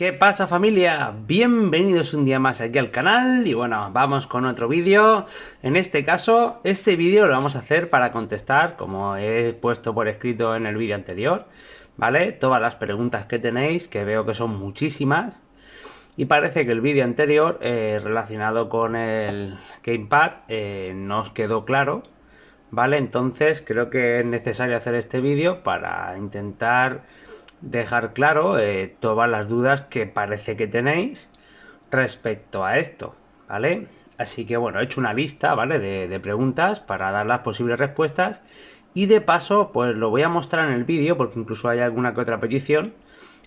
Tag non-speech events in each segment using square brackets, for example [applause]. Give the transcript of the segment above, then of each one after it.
¿Qué pasa familia? Bienvenidos un día más aquí al canal y bueno, vamos con otro vídeo. En este caso, este vídeo lo vamos a hacer para contestar, como he puesto por escrito en el vídeo anterior, ¿vale? Todas las preguntas que tenéis, que veo que son muchísimas. Y parece que el vídeo anterior eh, relacionado con el Gamepad eh, no os quedó claro, ¿vale? Entonces creo que es necesario hacer este vídeo para intentar dejar claro eh, todas las dudas que parece que tenéis respecto a esto, ¿vale? Así que bueno, he hecho una lista, ¿vale? De, preguntas para dar las posibles respuestas y de paso, pues lo voy a mostrar en el vídeo porque incluso hay alguna que otra petición,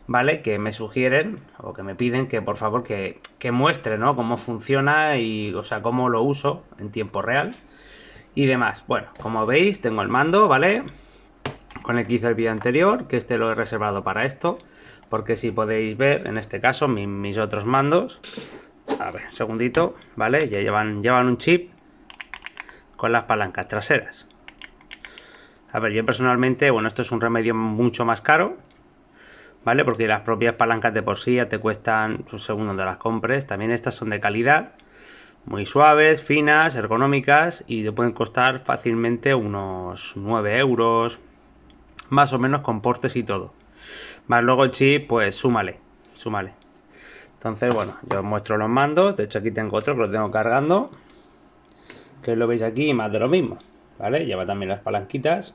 ¿vale? Que me sugieren o que me piden que por favor que, que muestre, ¿no? Cómo funciona y, o sea, cómo lo uso en tiempo real y demás. Bueno, como veis, tengo el mando, ¿vale? con el que hice el vídeo anterior, que este lo he reservado para esto, porque si podéis ver, en este caso, mis, otros mandos, a ver, segundito, ¿vale? Ya llevan, llevan un chip con las palancas traseras. A ver, yo personalmente, bueno, esto es un remedio mucho más caro, ¿vale? Porque las propias palancas de por sí ya te cuestan, según de las compres, también estas son de calidad, muy suaves, finas, ergonómicas y te pueden costar fácilmente unos 9 euros, más o menos con portes y todo. Más luego el chip, pues súmale, súmale. Entonces, bueno, yo os muestro los mandos. De hecho, aquí tengo otro que lo tengo cargando. Que lo veis aquí, más de lo mismo. ¿Vale? Lleva también las palanquitas.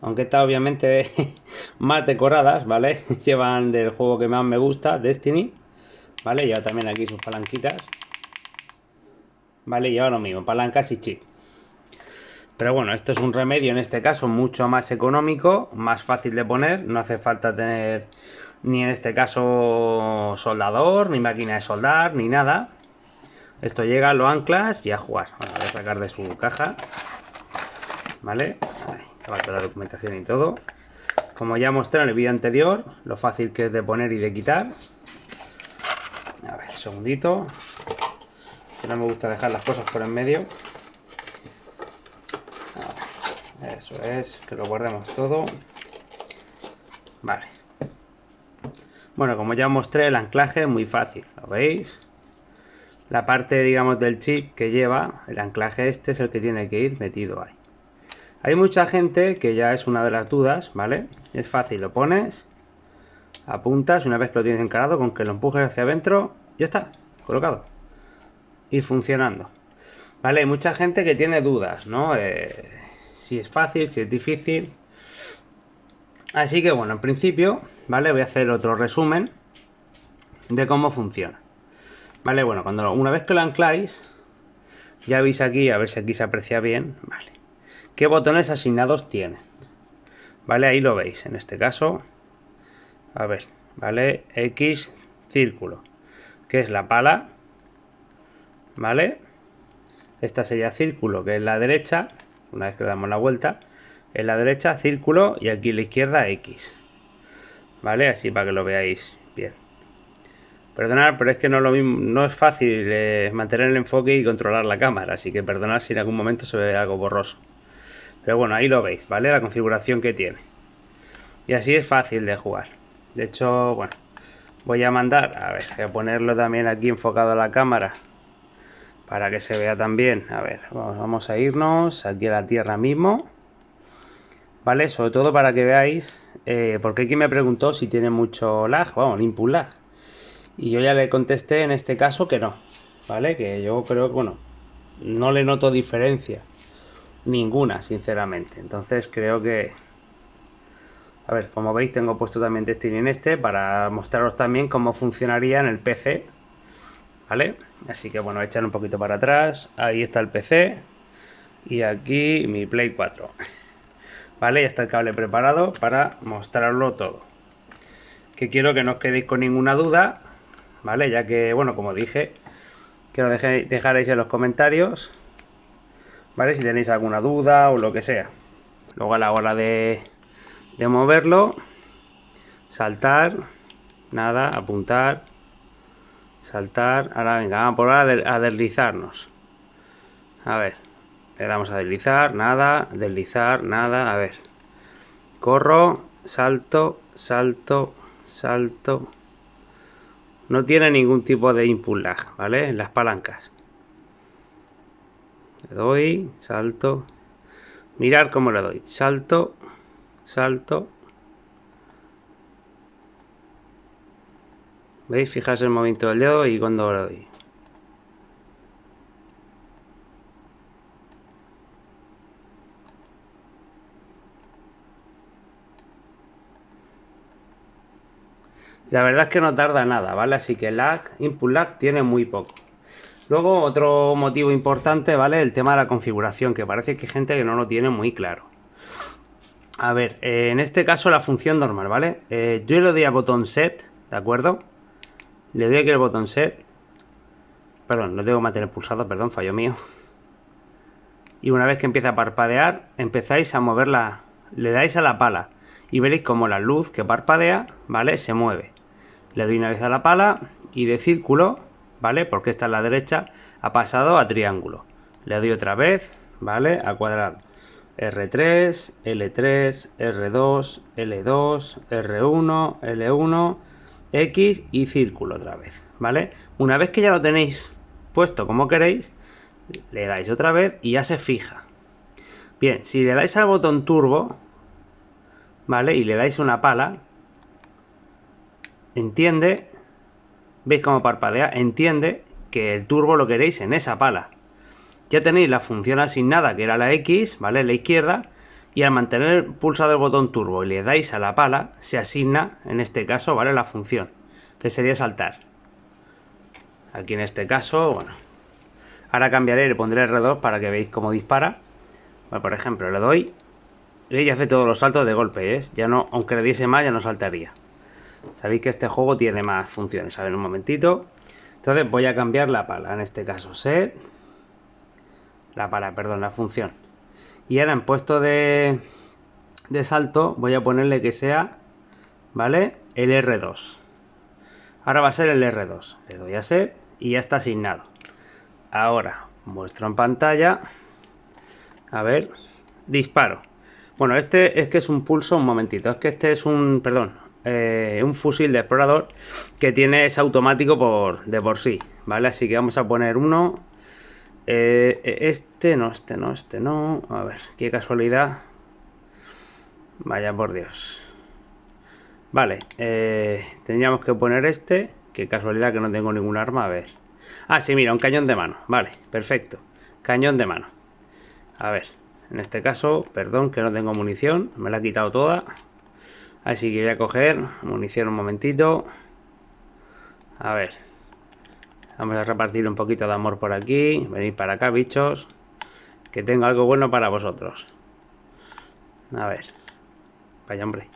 Aunque está obviamente [laughs] más decoradas, ¿vale? [laughs] Llevan del juego que más me gusta, Destiny. ¿Vale? Lleva también aquí sus palanquitas. ¿Vale? Lleva lo mismo, palancas y chip. Pero bueno, esto es un remedio en este caso mucho más económico, más fácil de poner, no hace falta tener ni en este caso soldador, ni máquina de soldar, ni nada. Esto llega, lo anclas y a jugar. Vamos a sacar de su caja. ¿Vale? Ahí, la documentación y todo. Como ya mostré en el vídeo anterior, lo fácil que es de poner y de quitar. A ver, segundito. Que no me gusta dejar las cosas por en medio. Eso es, que lo guardemos todo. Vale. Bueno, como ya mostré, el anclaje es muy fácil, ¿lo veis? La parte, digamos, del chip que lleva, el anclaje este es el que tiene que ir metido ahí. Hay mucha gente que ya es una de las dudas, ¿vale? Es fácil, lo pones, apuntas, una vez que lo tienes encarado, con que lo empujes hacia adentro, ya está, colocado. Y funcionando. Vale, hay mucha gente que tiene dudas, ¿no? Eh, si es fácil, si es difícil. Así que bueno, en principio, ¿vale? Voy a hacer otro resumen de cómo funciona. Vale, bueno, cuando una vez que lo ancláis, ya veis aquí, a ver si aquí se aprecia bien, vale. ¿Qué botones asignados tiene? Vale, ahí lo veis, en este caso. A ver, vale, X círculo, que es la pala, ¿vale? Esta sería círculo, que es la derecha, una vez que damos la vuelta, en la derecha círculo y aquí en la izquierda X. ¿Vale? Así para que lo veáis bien. Perdonad, pero es que no, es lo no es fácil eh, mantener el enfoque y controlar la cámara, así que perdonad si en algún momento se ve algo borroso. Pero bueno, ahí lo veis, ¿vale? La configuración que tiene. Y así es fácil de jugar. De hecho, bueno, voy a mandar, a ver, a ponerlo también aquí enfocado a la cámara para que se vea también. A ver, vamos a irnos aquí a la tierra mismo. ¿Vale? Sobre todo para que veáis, eh, porque aquí me preguntó si tiene mucho lag, vamos, input lag. Y yo ya le contesté en este caso que no, ¿vale? Que yo creo que, bueno, no le noto diferencia. Ninguna, sinceramente. Entonces creo que... A ver, como veis tengo puesto también Destiny en este para mostraros también cómo funcionaría en el PC ¿Vale? Así que bueno, echar un poquito para atrás. Ahí está el PC. Y aquí mi Play 4. [laughs] ¿Vale? Ya está el cable preparado para mostrarlo todo. Que quiero que no os quedéis con ninguna duda. ¿Vale? Ya que, bueno, como dije, que lo dejéis, dejaréis en los comentarios. ¿Vale? Si tenéis alguna duda o lo que sea. Luego a la hora de, de moverlo, saltar, nada, apuntar Saltar. Ahora venga, vamos por a deslizarnos. A ver. Le damos a deslizar, nada. Deslizar, nada. A ver. Corro, salto, salto, salto. No tiene ningún tipo de input lag, ¿vale? En las palancas. Le doy, salto. Mirar cómo le doy. Salto, salto, ¿Veis? Fijaos el movimiento del dedo y cuando lo doy. La verdad es que no tarda nada, ¿vale? Así que lag, input lag tiene muy poco. Luego otro motivo importante, ¿vale? El tema de la configuración, que parece que hay gente que no lo tiene muy claro. A ver, eh, en este caso la función normal, ¿vale? Eh, yo le doy a botón set, ¿de acuerdo? Le doy aquí el botón set. Perdón, no tengo material pulsado, perdón, fallo mío. Y una vez que empieza a parpadear, empezáis a moverla. Le dais a la pala y veréis cómo la luz que parpadea, ¿vale? Se mueve. Le doy una vez a la pala y de círculo, ¿vale? Porque esta es la derecha, ha pasado a triángulo. Le doy otra vez, ¿vale? A cuadrado. R3, L3, R2, L2, R1, L1, X y círculo otra vez, ¿vale? Una vez que ya lo tenéis puesto como queréis, le dais otra vez y ya se fija. Bien, si le dais al botón turbo, ¿vale? Y le dais una pala, entiende, veis cómo parpadea, entiende que el turbo lo queréis en esa pala. Ya tenéis la función asignada que era la X, ¿vale? La izquierda, y al mantener pulsado el botón turbo y le dais a la pala, se asigna, en este caso, ¿vale? La función, que sería saltar. Aquí en este caso, bueno. Ahora cambiaré, le pondré R2 para que veáis cómo dispara. por ejemplo, le doy y hace todos los saltos de golpe, ¿eh? Ya no, aunque le diese más, ya no saltaría. Sabéis que este juego tiene más funciones. A ver, un momentito. Entonces voy a cambiar la pala, en este caso set. La pala, perdón, la función. Y ahora en puesto de, salto voy a ponerle que sea, ¿vale? El R2. Ahora va a ser el R2. Le doy a set y ya está asignado. Ahora muestro en pantalla. A ver, disparo. Bueno, este es que es un pulso, un momentito. Es que este es un, perdón, eh, un fusil de explorador que tiene es automático por, de por sí, ¿vale? Así que vamos a poner uno eh, eh, este no, este no, este no. A ver, qué casualidad. Vaya por Dios. Vale, eh, tendríamos que poner este. Qué casualidad que no tengo ningún arma. A ver. Ah, sí, mira, un cañón de mano. Vale, perfecto. Cañón de mano. A ver, en este caso, perdón que no tengo munición. Me la ha quitado toda. Así que voy a coger munición un momentito. A ver, Vamos a repartir un poquito de amor por aquí. Venid para acá, bichos. Que tengo algo bueno para vosotros. A ver. Vaya, hombre.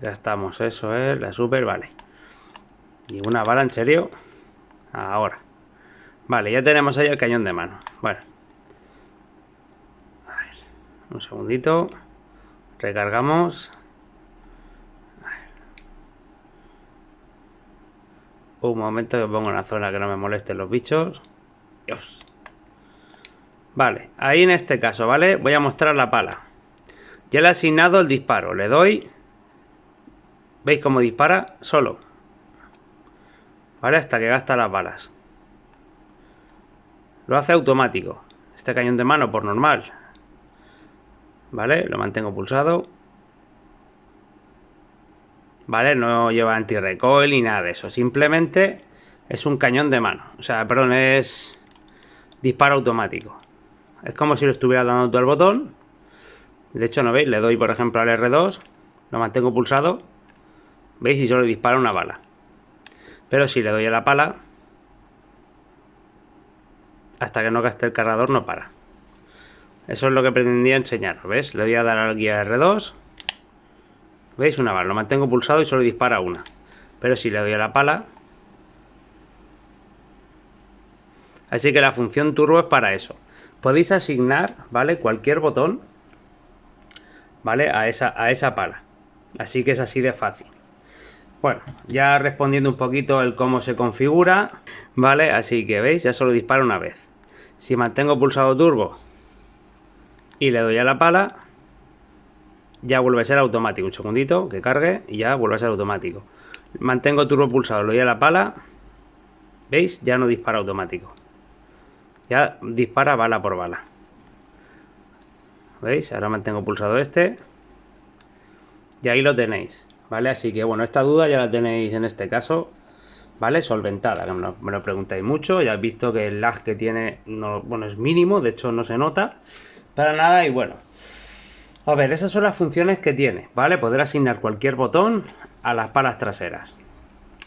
Gastamos, eso es, eh. la super, vale. Y una bala, Ahora. Vale, ya tenemos ahí el cañón de mano. Bueno. A ver. Un segundito. Recargamos. Un momento que pongo en la zona que no me molesten los bichos. Vale, ahí en este caso, ¿vale? Voy a mostrar la pala. Ya le he asignado el disparo. Le doy. ¿Veis cómo dispara? Solo. ¿Vale? Hasta que gasta las balas. Lo hace automático. Este cañón de mano por normal. ¿Vale? Lo mantengo pulsado. ¿vale? No lleva anti-recoil ni nada de eso, simplemente es un cañón de mano, o sea, perdón, es disparo automático. Es como si lo estuviera dando todo el botón. De hecho, ¿no veis? Le doy, por ejemplo, al R2, lo mantengo pulsado, ¿veis? Y solo dispara una bala. Pero si le doy a la pala, hasta que no gaste el cargador no para. Eso es lo que pretendía enseñaros, ¿ves? Le voy a dar al guía R2 ¿Veis? Una bala. Lo mantengo pulsado y solo dispara una. Pero si le doy a la pala... Así que la función turbo es para eso. Podéis asignar, ¿vale? Cualquier botón, ¿vale? A esa, a esa pala. Así que es así de fácil. Bueno, ya respondiendo un poquito el cómo se configura, ¿vale? Así que, ¿veis? Ya solo dispara una vez. Si mantengo pulsado turbo y le doy a la pala, ya vuelve a ser automático. Un segundito que cargue y ya vuelve a ser automático. Mantengo turbo pulsado, lo doy a la pala. ¿Veis? Ya no dispara automático. Ya dispara bala por bala. ¿Veis? Ahora mantengo pulsado este. Y ahí lo tenéis. ¿Vale? Así que bueno, esta duda ya la tenéis en este caso. ¿Vale? Solventada, que me lo, preguntáis mucho. Ya habéis visto que el lag que tiene bueno, es mínimo, de hecho no se nota para nada. Y bueno, a ver, esas son las funciones que tiene, ¿vale? Poder asignar cualquier botón a las palas traseras.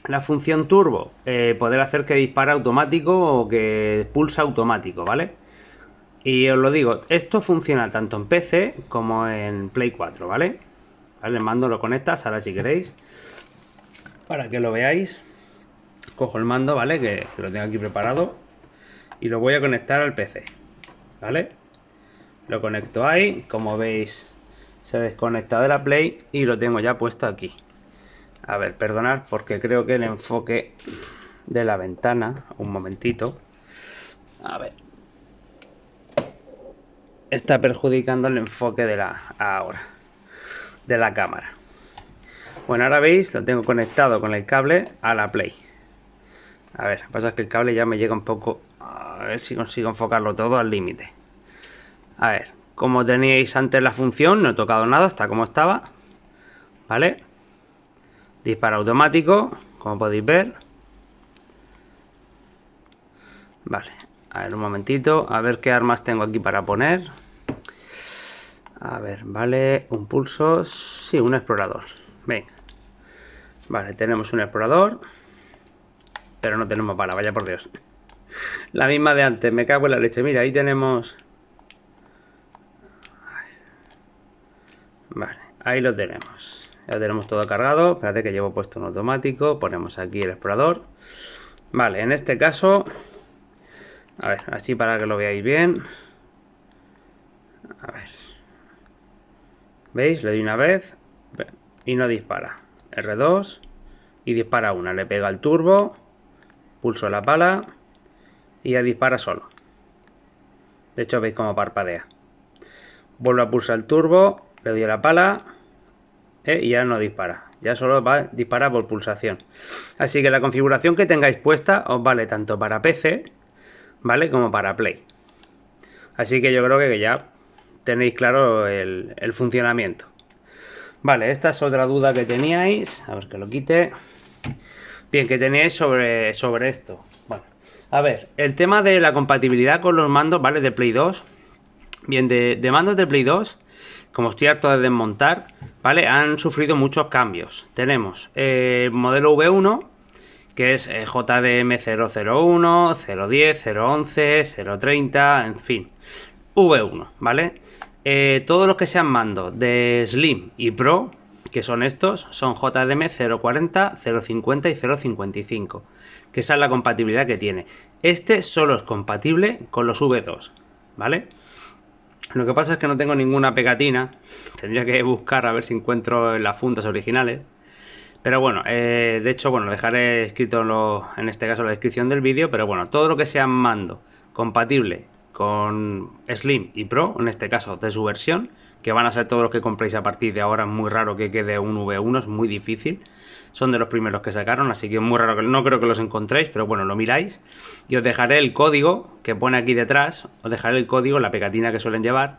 La función turbo, eh, poder hacer que dispare automático o que pulsa automático, ¿vale? Y os lo digo, esto funciona tanto en PC como en Play 4, ¿vale? ¿Vale? El mando lo conectas ahora si queréis, para que lo veáis. Cojo el mando, ¿vale? que lo tengo aquí preparado y lo voy a conectar al PC, ¿vale? Lo conecto ahí, como veis se desconecta de la Play y lo tengo ya puesto aquí. A ver, perdonad porque creo que el enfoque de la ventana, un momentito, a ver, está perjudicando el enfoque de la ahora de la cámara. Bueno, ahora veis, lo tengo conectado con el cable a la Play. A ver, pasa que el cable ya me llega un poco, a ver si consigo enfocarlo todo al límite. A ver, como teníais antes la función, no he tocado nada, está como estaba. ¿Vale? Disparo automático, como podéis ver. Vale, a ver un momentito, a ver qué armas tengo aquí para poner. A ver, vale, un pulso, sí, un explorador. Venga. Vale, tenemos un explorador, pero no tenemos para, vaya por Dios. La misma de antes, me cago en la leche. Mira, ahí tenemos Vale, ahí lo tenemos. Ya tenemos todo cargado. Espérate que llevo puesto en automático. Ponemos aquí el explorador. Vale, en este caso... A ver, así para que lo veáis bien. A ver. ¿Veis? Le doy una vez y no dispara. R2 y dispara una. Le pega al turbo, pulso la pala y ya dispara solo. De hecho, veis cómo parpadea. Vuelvo a pulsar el turbo le doy a la pala eh, y ya no dispara. Ya solo va, dispara por pulsación. Así que la configuración que tengáis puesta os vale tanto para PC, ¿vale? Como para Play. Así que yo creo que ya tenéis claro el, funcionamiento. Vale, esta es otra duda que teníais. A ver que lo quite. Bien, que teníais sobre, sobre esto. Bueno, a ver, el tema de la compatibilidad con los mandos, ¿vale? De Play 2. Bien, de, de mandos de Play 2 como estoy harto de desmontar, ¿vale? Han sufrido muchos cambios. Tenemos eh, el modelo V1, que es JDM001, 010, 011, 030, en fin. V1, ¿vale? Eh, todos los que sean mando de Slim y Pro, que son estos, son JDM 040, 050 y 055, que esa es la compatibilidad que tiene. Este solo es compatible con los V2, ¿vale? Lo que pasa es que no tengo ninguna pegatina. Tendría que buscar a ver si encuentro las fundas originales. Pero bueno, eh, de hecho, bueno, dejaré escrito en, este caso la descripción del vídeo. Pero bueno, todo lo que sea mando compatible con Slim y Pro, en este caso de su versión, que van a ser todos los que compréis a partir de ahora. Es muy raro que quede un V1, es muy difícil son de los primeros que sacaron, así que es muy raro que no creo que los encontréis, pero bueno, lo miráis. Y os dejaré el código que pone aquí detrás, os dejaré el código, la pegatina que suelen llevar,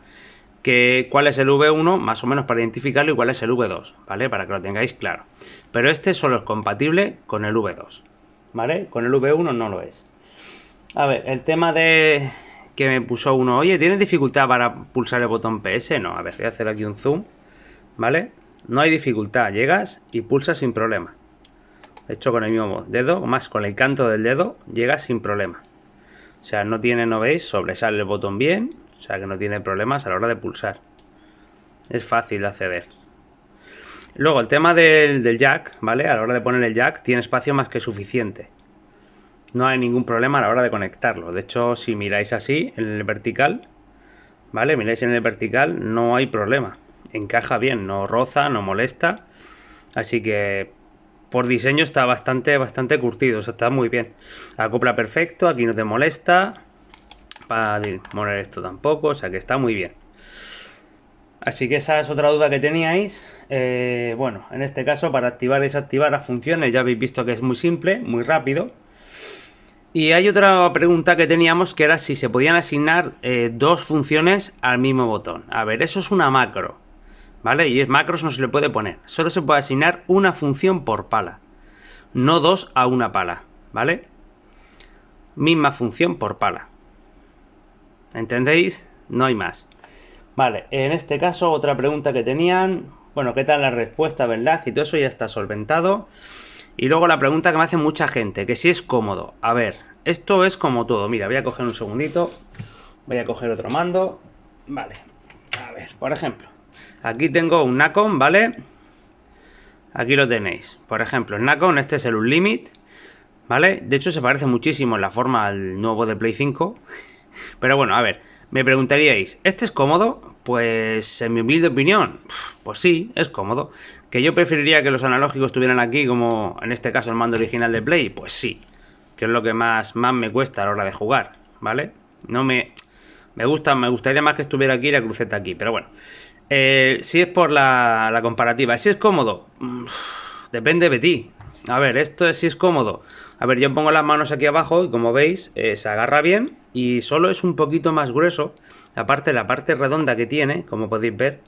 que cuál es el V1, más o menos para identificarlo, y cuál es el V2, ¿vale? Para que lo tengáis claro. Pero este solo es compatible con el V2, ¿vale? Con el V1 no lo es. A ver, el tema de que me puso uno, oye, ¿tiene dificultad para pulsar el botón PS? No, a ver, voy a hacer aquí un zoom, ¿vale? No hay dificultad, llegas y pulsas sin problema. De hecho, con el mismo dedo, más con el canto del dedo, llegas sin problema. O sea, no tiene, no veis, sobresale el botón bien, o sea que no tiene problemas a la hora de pulsar. Es fácil de acceder. Luego, el tema del, del jack, ¿vale? A la hora de poner el jack, tiene espacio más que suficiente. No hay ningún problema a la hora de conectarlo. De hecho, si miráis así, en el vertical, ¿vale? Miráis en el vertical, no hay problema encaja bien, no roza, no molesta. Así que por diseño está bastante, bastante curtido, o sea, está muy bien. Acopla perfecto, aquí no te molesta. Para moler esto tampoco, o sea que está muy bien. Así que esa es otra duda que teníais. Eh, bueno, en este caso para activar y desactivar las funciones ya habéis visto que es muy simple, muy rápido. Y hay otra pregunta que teníamos que era si se podían asignar eh, dos funciones al mismo botón. A ver, eso es una macro. ¿vale? Y macros no se le puede poner. Solo se puede asignar una función por pala, no dos a una pala, ¿vale? Misma función por pala. ¿Entendéis? No hay más. Vale, en este caso otra pregunta que tenían, bueno, ¿qué tal la respuesta, verdad? Y todo eso ya está solventado. Y luego la pregunta que me hace mucha gente, que si es cómodo. A ver, esto es como todo. Mira, voy a coger un segundito. Voy a coger otro mando. Vale. A ver, por ejemplo. Aquí tengo un Nacon, ¿vale? Aquí lo tenéis. Por ejemplo, el Nacon, este es el Unlimit, ¿vale? De hecho, se parece muchísimo en la forma al nuevo de Play 5. [laughs] Pero bueno, a ver, me preguntaríais, ¿este es cómodo? Pues en mi humilde opinión, pues sí, es cómodo. ¿Que yo preferiría que los analógicos estuvieran aquí como en este caso el mando original de Play? Pues sí, que es lo que más, más me cuesta a la hora de jugar, ¿vale? No me... Me gusta, me gustaría más que estuviera aquí la cruceta aquí, pero bueno. Eh, si es por la, comparativa, si es cómodo, mm, depende de ti. A ver, esto es si es cómodo. A ver, yo pongo las manos aquí abajo y como veis, eh, se agarra bien y solo es un poquito más grueso. Aparte, la parte redonda que tiene, como podéis ver,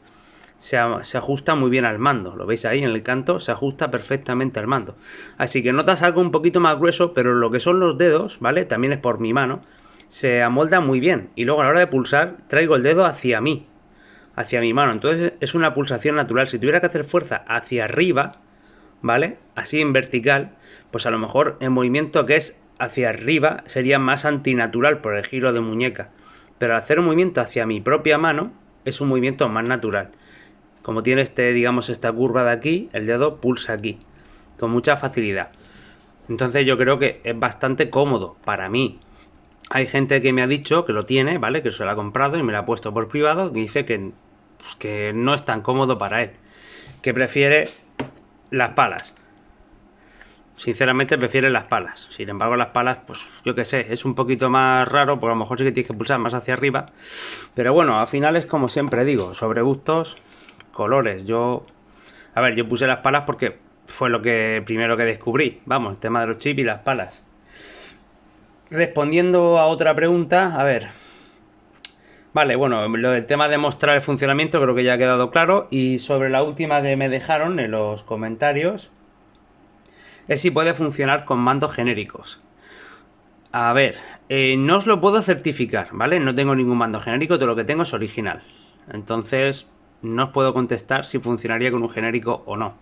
se, se ajusta muy bien al mando. Lo veis ahí en el canto, se ajusta perfectamente al mando. Así que notas algo un poquito más grueso, pero lo que son los dedos, ¿vale? También es por mi mano, se amolda muy bien. Y luego a la hora de pulsar, traigo el dedo hacia mí hacia mi mano. Entonces es una pulsación natural. Si tuviera que hacer fuerza hacia arriba, ¿vale? Así en vertical, pues a lo mejor el movimiento que es hacia arriba sería más antinatural por el giro de muñeca. Pero al hacer un movimiento hacia mi propia mano es un movimiento más natural. Como tiene este, digamos, esta curva de aquí, el dedo pulsa aquí con mucha facilidad. Entonces yo creo que es bastante cómodo para mí hay gente que me ha dicho que lo tiene, ¿vale? Que se lo ha comprado y me lo ha puesto por privado. dice que, pues, que no es tan cómodo para él. Que prefiere las palas. Sinceramente prefiere las palas. Sin embargo, las palas, pues yo qué sé, es un poquito más raro, porque a lo mejor sí que tienes que pulsar más hacia arriba. Pero bueno, al final es como siempre digo, sobre gustos, colores. Yo, a ver, yo puse las palas porque fue lo que primero que descubrí. Vamos, el tema de los chips y las palas respondiendo a otra pregunta, a ver. Vale, bueno, lo del tema de mostrar el funcionamiento creo que ya ha quedado claro. Y sobre la última que me dejaron en los comentarios, es si puede funcionar con mandos genéricos. A ver, eh, no os lo puedo certificar, ¿vale? No tengo ningún mando genérico, todo lo que tengo es original. Entonces, no os puedo contestar si funcionaría con un genérico o no.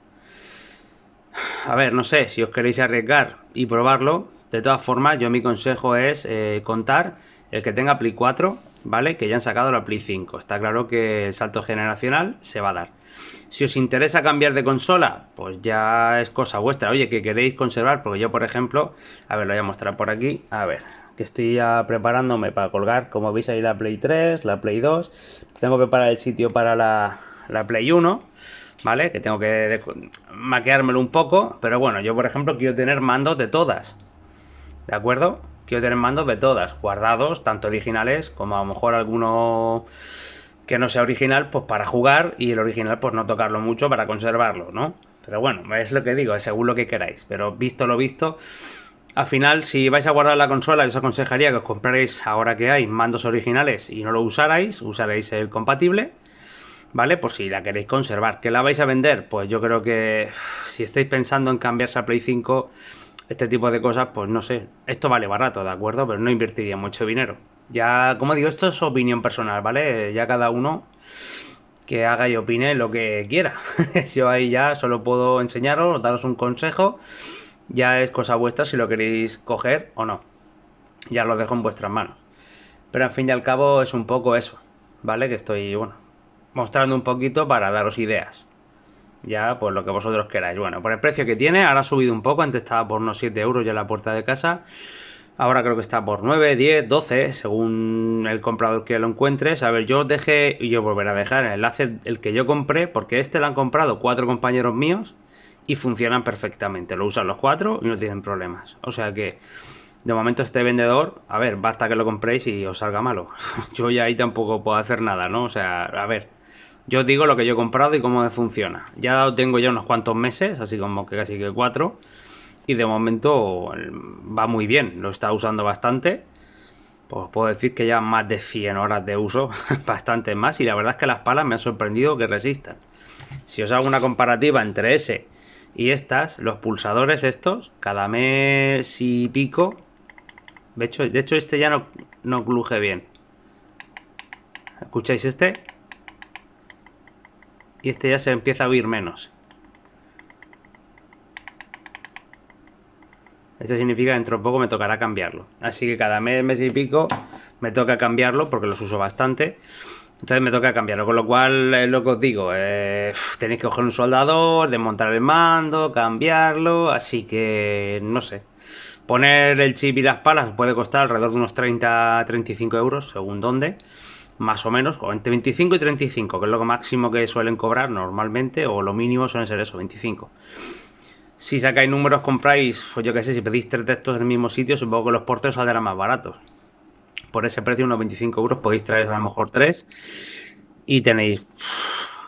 A ver, no sé, si os queréis arriesgar y probarlo, de todas formas, yo mi consejo es eh, contar el que tenga Play 4, ¿vale? Que ya han sacado la Play 5. Está claro que el salto generacional se va a dar. Si os interesa cambiar de consola, pues ya es cosa vuestra. Oye, que queréis conservar, porque yo, por ejemplo, a ver, lo voy a mostrar por aquí. A ver, que estoy ya preparándome para colgar, como veis ahí la Play 3, la Play 2. Tengo que preparar el sitio para la, Play 1. ¿vale? Que tengo que maqueármelo un poco, pero bueno, yo por ejemplo quiero tener mandos de todas. ¿de acuerdo? Quiero tener mandos de todas, guardados, tanto originales como a lo mejor alguno que no sea original, pues para jugar y el original pues no tocarlo mucho para conservarlo, ¿no? Pero bueno, es lo que digo, es según lo que queráis, pero visto lo visto, al final si vais a guardar la consola, os aconsejaría que os compréis ahora que hay mandos originales y no lo usarais, usaréis el compatible. ¿vale? Por si la queréis conservar. ¿Que la vais a vender? Pues yo creo que si estáis pensando en cambiarse a Play 5, este tipo de cosas, pues no sé, esto vale barato, ¿de acuerdo? Pero no invertiría mucho dinero. Ya, como digo, esto es opinión personal, ¿vale? Ya cada uno que haga y opine lo que quiera. [laughs] Yo ahí ya solo puedo enseñaros, daros un consejo. Ya es cosa vuestra si lo queréis coger o no. Ya lo dejo en vuestras manos. Pero al fin y al cabo es un poco eso, ¿vale? Que estoy, bueno, mostrando un poquito para daros ideas ya pues lo que vosotros queráis. Bueno, por el precio que tiene, ahora ha subido un poco, antes estaba por unos 7 euros ya la puerta de casa. Ahora creo que está por 9, 10, 12, según el comprador que lo encuentres. A ver, yo dejé, y yo volveré a dejar el enlace el que yo compré, porque este lo han comprado cuatro compañeros míos y funcionan perfectamente. Lo usan los cuatro y no tienen problemas. O sea que, de momento este vendedor, a ver, basta que lo compréis y os salga malo. [laughs] yo ya ahí tampoco puedo hacer nada, ¿no? O sea, a ver, yo os digo lo que yo he comprado y cómo me funciona. Ya tengo ya unos cuantos meses, así como que casi que cuatro. Y de momento va muy bien, lo está usando bastante. Pues puedo decir que ya más de 100 horas de uso, [laughs] bastante más. Y la verdad es que las palas me han sorprendido que resistan. Si os hago una comparativa entre ese y estas, los pulsadores estos, cada mes y pico. De hecho, de hecho este ya no, no bien. ¿Escucháis este? y este ya se empieza a oír menos. Esto significa que dentro de poco me tocará cambiarlo. Así que cada mes, mes y pico me toca cambiarlo porque los uso bastante. Entonces me toca cambiarlo, con lo cual eh, lo que os digo, eh, tenéis que coger un soldador, desmontar el mando, cambiarlo, así que no sé. Poner el chip y las palas puede costar alrededor de unos 30-35 euros, según dónde más o menos, entre 25 y 35, que es lo máximo que suelen cobrar normalmente, o lo mínimo suelen ser eso, 25. Si sacáis números, compráis, pues yo qué sé, si pedís tres textos del mismo sitio, supongo que los porteos saldrán más baratos. Por ese precio, unos 25 euros, podéis traer a lo mejor tres y tenéis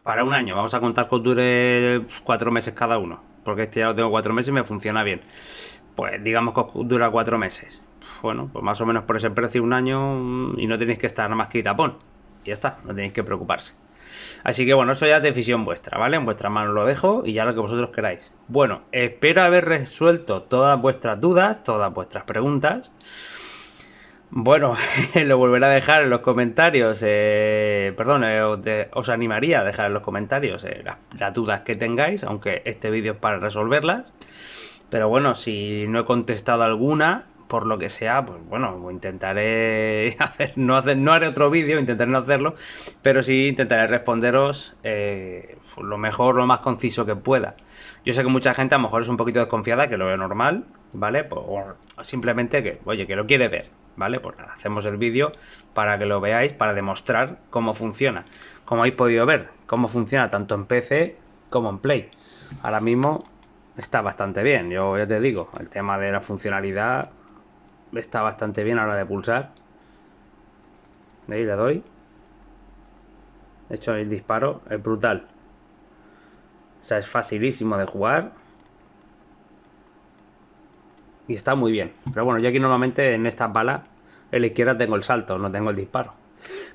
para un año. Vamos a contar que dure cuatro meses cada uno, porque este ya lo tengo cuatro meses y me funciona bien. Pues digamos que dura cuatro meses bueno, pues más o menos por ese precio un año mm, y no tenéis que estar nada más que tapón. Y ya está, no tenéis que preocuparse. Así que bueno, eso ya es decisión vuestra, ¿vale? En vuestra mano lo dejo y ya lo que vosotros queráis. Bueno, espero haber resuelto todas vuestras dudas, todas vuestras preguntas. Bueno, [laughs] lo volveré a dejar en los comentarios. Eh, perdón, eh, os, animaría a dejar en los comentarios eh, las dudas que tengáis, aunque este vídeo es para resolverlas. Pero bueno, si no he contestado alguna, por lo que sea, pues bueno, intentaré [laughs] hacer, no, hacer, no haré otro vídeo, intentaré no hacerlo, pero sí intentaré responderos eh, lo mejor, lo más conciso que pueda. Yo sé que mucha gente a lo mejor es un poquito desconfiada, que lo veo normal, ¿vale? Por pues, simplemente que, oye, que lo quiere ver, ¿vale? Pues hacemos el vídeo para que lo veáis, para demostrar cómo funciona. Como habéis podido ver, cómo funciona tanto en PC como en Play. Ahora mismo está bastante bien, yo ya te digo, el tema de la funcionalidad está bastante bien a la hora de pulsar. De ahí le doy. De hecho, el disparo es brutal. O sea, es facilísimo de jugar. Y está muy bien. Pero bueno, yo aquí normalmente en esta bala, en la izquierda tengo el salto, no tengo el disparo.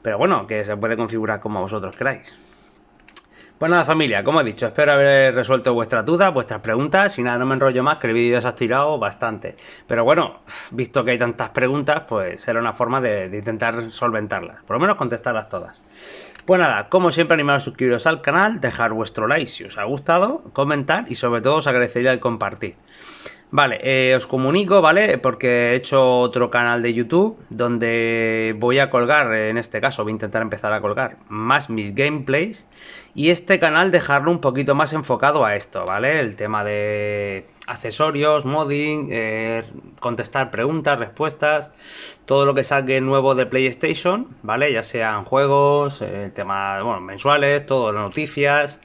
Pero bueno, que se puede configurar como vosotros queráis. Pues nada familia, como he dicho, espero haber resuelto vuestras dudas, vuestras preguntas y nada, no me enrollo más, que el vídeo se ha estirado bastante. Pero bueno, visto que hay tantas preguntas, pues será una forma de, intentar solventarlas, por lo menos contestarlas todas. Pues nada, como siempre animaros a suscribiros al canal, dejar vuestro like si os ha gustado, comentar y sobre todo os agradecería el compartir. Vale, eh, os comunico, ¿vale? Porque he hecho otro canal de YouTube donde voy a colgar, en este caso voy a intentar empezar a colgar más mis gameplays y este canal dejarlo un poquito más enfocado a esto, ¿vale? El tema de accesorios, modding, eh, contestar preguntas, respuestas, todo lo que salga nuevo de PlayStation, ¿vale? Ya sean juegos, el tema, bueno, mensuales, todo, las noticias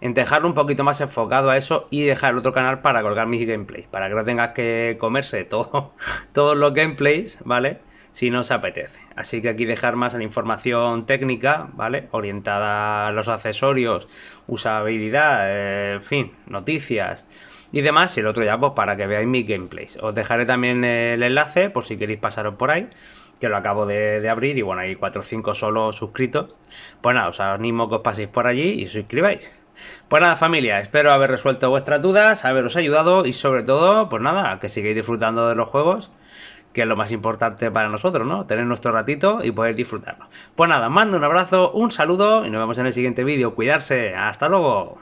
en dejarlo un poquito más enfocado a eso y dejar el otro canal para colgar mis gameplays, para que no tengas que comerse todo, [laughs] todos los gameplays, ¿vale? Si no os apetece. Así que aquí dejar más la información técnica, ¿vale? Orientada a los accesorios, usabilidad, eh, en fin, noticias y demás. Y el otro ya, pues para que veáis mis gameplays. Os dejaré también el enlace por si queréis pasaros por ahí que lo acabo de, abrir y bueno, hay 4 o 5 solo suscritos. Pues nada, os animo que os paséis por allí y suscribáis. Pues nada, familia, espero haber resuelto vuestras dudas, haberos ayudado y sobre todo, pues nada, que sigáis disfrutando de los juegos, que es lo más importante para nosotros, ¿no? Tener nuestro ratito y poder disfrutarlo. Pues nada, mando un abrazo, un saludo y nos vemos en el siguiente vídeo. Cuidarse, hasta luego.